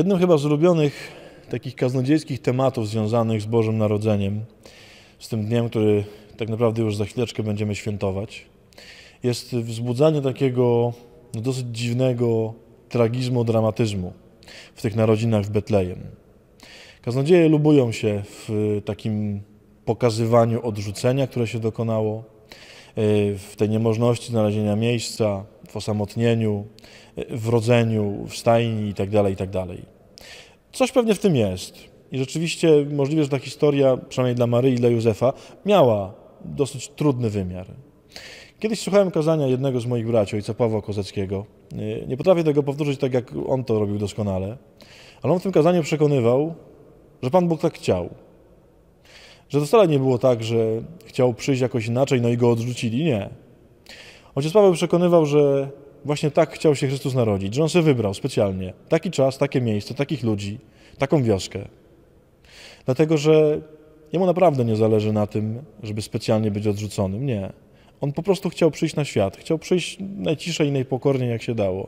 Jednym chyba z ulubionych takich kaznodziejskich tematów związanych z Bożym Narodzeniem, z tym dniem, który tak naprawdę już za chwileczkę będziemy świętować, jest wzbudzanie takiego no, dosyć dziwnego tragizmu, dramatyzmu w tych narodzinach w Betlejem. Kaznodzieje lubują się w takim pokazywaniu odrzucenia, które się dokonało, Y, w tej niemożności znalezienia miejsca, w osamotnieniu, y, w rodzeniu, w stajni itd., tak itd. Tak Coś pewnie w tym jest. I rzeczywiście możliwe, że ta historia, przynajmniej dla Maryi i dla Józefa, miała dosyć trudny wymiar. Kiedyś słuchałem kazania jednego z moich braci, ojca Pawła Kozeckiego. Y, nie potrafię tego powtórzyć tak, jak on to robił doskonale, ale on w tym kazaniu przekonywał, że Pan Bóg tak chciał, że to wcale nie było tak, że chciał przyjść jakoś inaczej, no i go odrzucili. Nie. Ojciec Paweł przekonywał, że właśnie tak chciał się Chrystus narodzić, że on sobie wybrał specjalnie taki czas, takie miejsce, takich ludzi, taką wioskę. Dlatego, że jemu naprawdę nie zależy na tym, żeby specjalnie być odrzuconym. Nie. On po prostu chciał przyjść na świat, chciał przyjść najciszej i najpokorniej, jak się dało.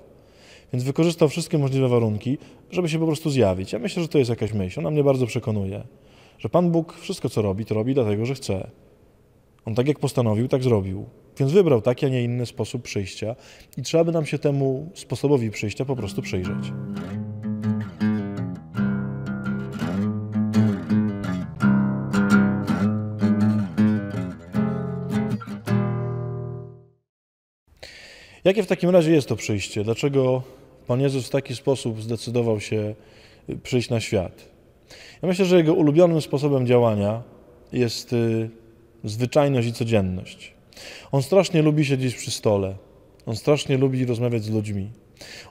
Więc wykorzystał wszystkie możliwe warunki, żeby się po prostu zjawić. Ja myślę, że to jest jakaś myśl, ona mnie bardzo przekonuje że Pan Bóg wszystko, co robi, to robi dlatego, że chce. On tak jak postanowił, tak zrobił. Więc wybrał taki, a nie inny sposób przyjścia i trzeba by nam się temu sposobowi przyjścia po prostu przyjrzeć. Jakie w takim razie jest to przyjście? Dlaczego Pan Jezus w taki sposób zdecydował się przyjść na świat? Ja myślę, że jego ulubionym sposobem działania jest y, zwyczajność i codzienność. On strasznie lubi siedzieć przy stole. On strasznie lubi rozmawiać z ludźmi.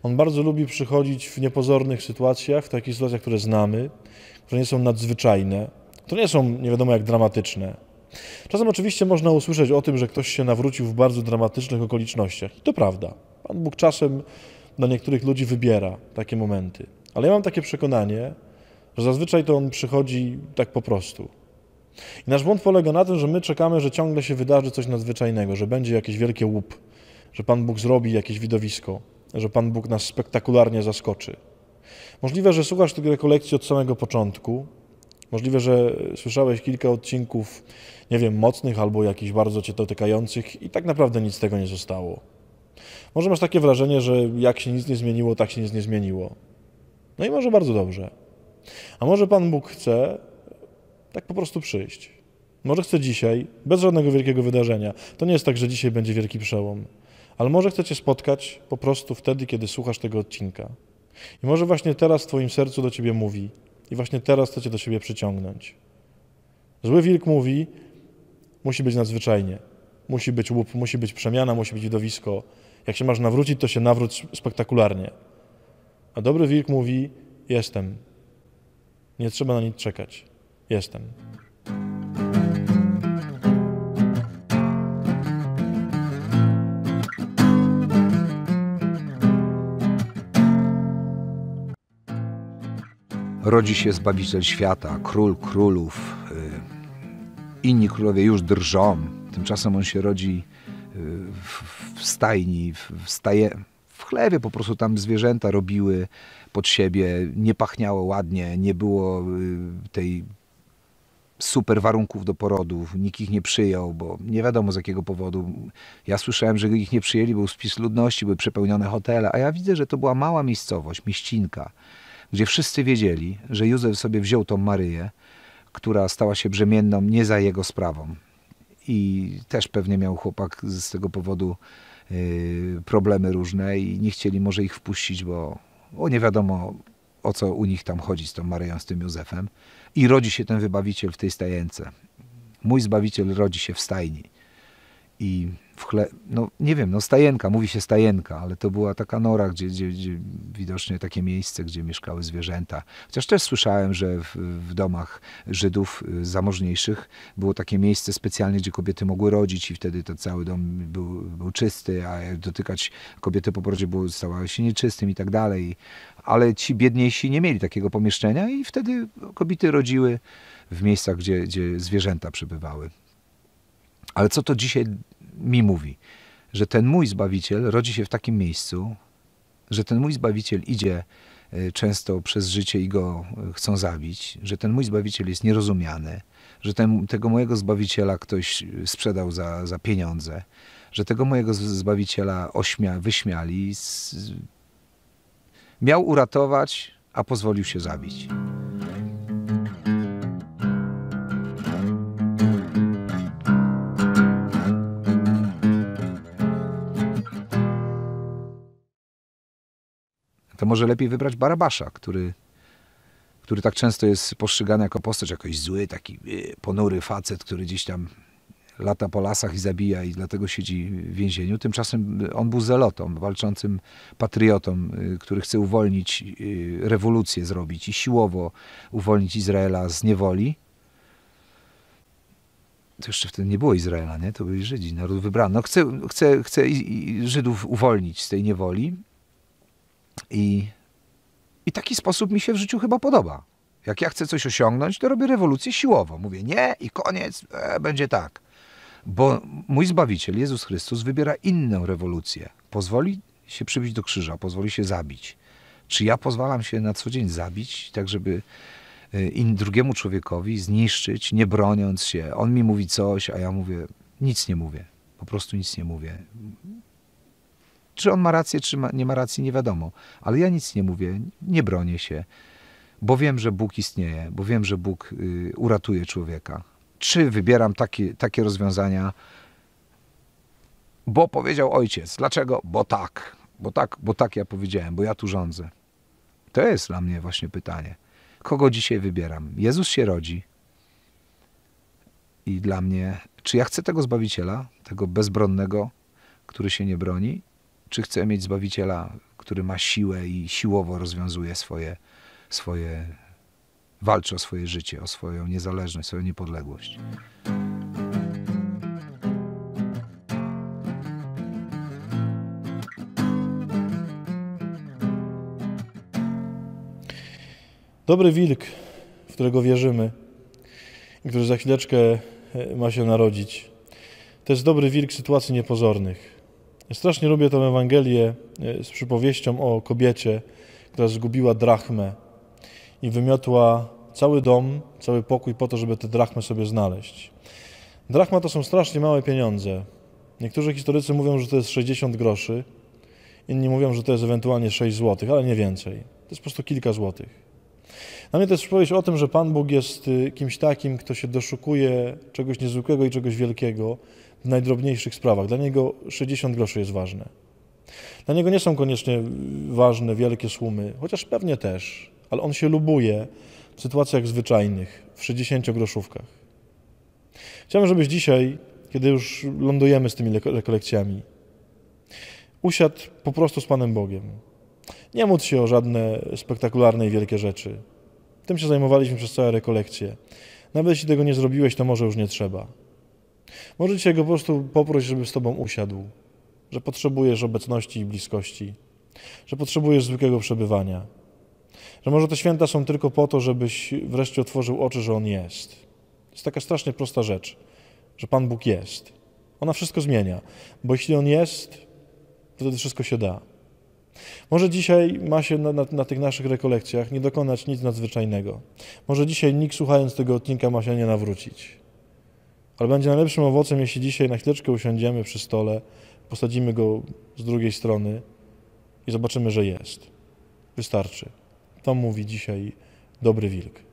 On bardzo lubi przychodzić w niepozornych sytuacjach, w takich sytuacjach, które znamy, które nie są nadzwyczajne, które nie są nie wiadomo jak dramatyczne. Czasem oczywiście można usłyszeć o tym, że ktoś się nawrócił w bardzo dramatycznych okolicznościach. I to prawda. Pan Bóg czasem dla niektórych ludzi wybiera takie momenty. Ale ja mam takie przekonanie, że zazwyczaj to on przychodzi tak po prostu. I nasz błąd polega na tym, że my czekamy, że ciągle się wydarzy coś nadzwyczajnego, że będzie jakieś wielkie łup, że Pan Bóg zrobi jakieś widowisko, że Pan Bóg nas spektakularnie zaskoczy. Możliwe, że słuchasz tej rekolekcji od samego początku, możliwe, że słyszałeś kilka odcinków, nie wiem, mocnych albo jakichś bardzo cię dotykających i tak naprawdę nic z tego nie zostało. Może masz takie wrażenie, że jak się nic nie zmieniło, tak się nic nie zmieniło. No i może bardzo dobrze. A może Pan Bóg chce tak po prostu przyjść. Może chce dzisiaj, bez żadnego wielkiego wydarzenia. To nie jest tak, że dzisiaj będzie wielki przełom. Ale może chce Cię spotkać po prostu wtedy, kiedy słuchasz tego odcinka. I może właśnie teraz w Twoim sercu do Ciebie mówi. I właśnie teraz chce Cię do siebie przyciągnąć. Zły wilk mówi, musi być nadzwyczajnie. Musi być łup, musi być przemiana, musi być widowisko. Jak się masz nawrócić, to się nawróć spektakularnie. A dobry wilk mówi, jestem, nie trzeba na nic czekać. Jestem. Rodzi się Zbawiciel Świata, Król Królów. Y, inni królowie już drżą. Tymczasem on się rodzi y, w stajni, w staje, chlewie po prostu tam zwierzęta robiły pod siebie, nie pachniało ładnie, nie było y, tej super warunków do porodów, nikt ich nie przyjął, bo nie wiadomo z jakiego powodu. Ja słyszałem, że ich nie przyjęli, był spis ludności, były przepełnione hotele, a ja widzę, że to była mała miejscowość, mieścinka, gdzie wszyscy wiedzieli, że Józef sobie wziął tą Maryję, która stała się brzemienną nie za jego sprawą. I też pewnie miał chłopak z tego powodu Y, problemy różne i nie chcieli może ich wpuścić, bo, bo nie wiadomo o co u nich tam chodzi z tą Maryją, z tym Józefem. I rodzi się ten wybawiciel w tej stajence. Mój zbawiciel rodzi się w stajni i w chle... no nie wiem, no stajenka, mówi się stajenka, ale to była taka nora, gdzie, gdzie, gdzie widocznie takie miejsce, gdzie mieszkały zwierzęta. Chociaż też słyszałem, że w, w, domach Żydów y, zamożniejszych było takie miejsce specjalnie, gdzie kobiety mogły rodzić i wtedy ten cały dom był, był czysty, a jak dotykać kobiety po porodzie było, stawały się nieczystym i tak dalej. Ale ci biedniejsi nie mieli takiego pomieszczenia i wtedy kobiety rodziły w miejscach, gdzie, gdzie zwierzęta przebywały. Ale co to dzisiaj mi mówi? Że ten mój Zbawiciel rodzi się w takim miejscu, że ten mój Zbawiciel idzie e, często przez życie i go e, chcą zabić, że ten mój Zbawiciel jest nierozumiany, że ten, tego mojego Zbawiciela ktoś e, sprzedał za, za pieniądze, że tego mojego Zbawiciela ośmia, wyśmiali, z... miał uratować, a pozwolił się zabić. to może lepiej wybrać Barabasza, który, który tak często jest postrzegany jako postać, jakoś zły, taki e, ponury facet, który gdzieś tam lata po lasach i zabija i dlatego siedzi w więzieniu. Tymczasem e, on był zelotą, walczącym patriotą, e, który chce uwolnić, rewolucję zrobić i siłowo uwolnić Izraela z niewoli. To jeszcze wtedy nie było Izraela, nie? To byli Żydzi, naród wybrany. No chce, chce, chce Żydów uwolnić z tej niewoli i, I taki sposób mi się w życiu chyba podoba. Jak ja chcę coś osiągnąć, to robię rewolucję siłowo. Mówię nie i koniec, e, będzie tak. Bo mój Zbawiciel, Jezus Chrystus, wybiera inną rewolucję. Pozwoli się przybić do krzyża, pozwoli się zabić. Czy ja pozwalam się na co dzień zabić, tak żeby e, in, drugiemu człowiekowi zniszczyć, nie broniąc się? On mi mówi coś, a ja mówię, nic nie mówię. Po prostu nic nie mówię. Czy on ma rację, czy ma, nie ma racji, nie wiadomo. Ale ja nic nie mówię, nie bronię się, bo wiem, że Bóg istnieje, bo wiem, że Bóg y, uratuje człowieka. Czy wybieram takie, takie rozwiązania, bo powiedział ojciec. Dlaczego? Bo tak. Bo tak, bo tak ja powiedziałem, bo ja tu rządzę. To jest dla mnie właśnie pytanie. Kogo dzisiaj wybieram? Jezus się rodzi. I dla mnie, czy ja chcę tego Zbawiciela, tego bezbronnego, który się nie broni, czy chcę mieć Zbawiciela, który ma siłę i siłowo rozwiązuje swoje, swoje walczy o swoje życie, o swoją niezależność, swoją niepodległość. Dobry wilk, w którego wierzymy i który za chwileczkę e, ma się narodzić, to jest dobry wilk sytuacji niepozornych. Strasznie lubię tę Ewangelię e, z przypowieścią o kobiecie, która zgubiła drachmę i wymiotła cały dom, cały pokój po to, żeby te drachmy sobie znaleźć. Drachma to są strasznie małe pieniądze. Niektórzy historycy mówią, że to jest 60 groszy, inni mówią, że to jest ewentualnie 6 złotych, ale nie więcej. To jest po prostu kilka złotych. Dla mnie to jest przypowieść o tym, że Pan Bóg jest y, kimś takim, kto się doszukuje czegoś niezwykłego i czegoś wielkiego w najdrobniejszych sprawach. Dla Niego 60 groszy jest ważne. Dla Niego nie są koniecznie ważne wielkie sumy, chociaż pewnie też, ale On się lubuje w sytuacjach zwyczajnych, w 60 groszówkach. Chciałbym, żebyś dzisiaj, kiedy już lądujemy z tymi rekolekcjami, usiadł po prostu z Panem Bogiem. Nie módl się o żadne spektakularne i wielkie rzeczy. Tym się zajmowaliśmy przez całe rekolekcje. Nawet jeśli tego nie zrobiłeś, to może już nie trzeba. Może dzisiaj go po prostu poproś, żeby z tobą usiadł, że potrzebujesz obecności i bliskości, że potrzebujesz zwykłego przebywania, że może te święta są tylko po to, żebyś wreszcie otworzył oczy, że On jest. To jest taka strasznie prosta rzecz, że Pan Bóg jest. Ona wszystko zmienia, bo jeśli On jest, to wtedy wszystko się da. Może dzisiaj ma się na, na, na, tych naszych rekolekcjach nie dokonać nic nadzwyczajnego. Może dzisiaj nikt słuchając tego odcinka ma się nie nawrócić. Ale będzie najlepszym owocem, jeśli dzisiaj na chwileczkę usiądziemy przy stole, posadzimy go z drugiej strony i zobaczymy, że jest. Wystarczy. To mówi dzisiaj dobry wilk.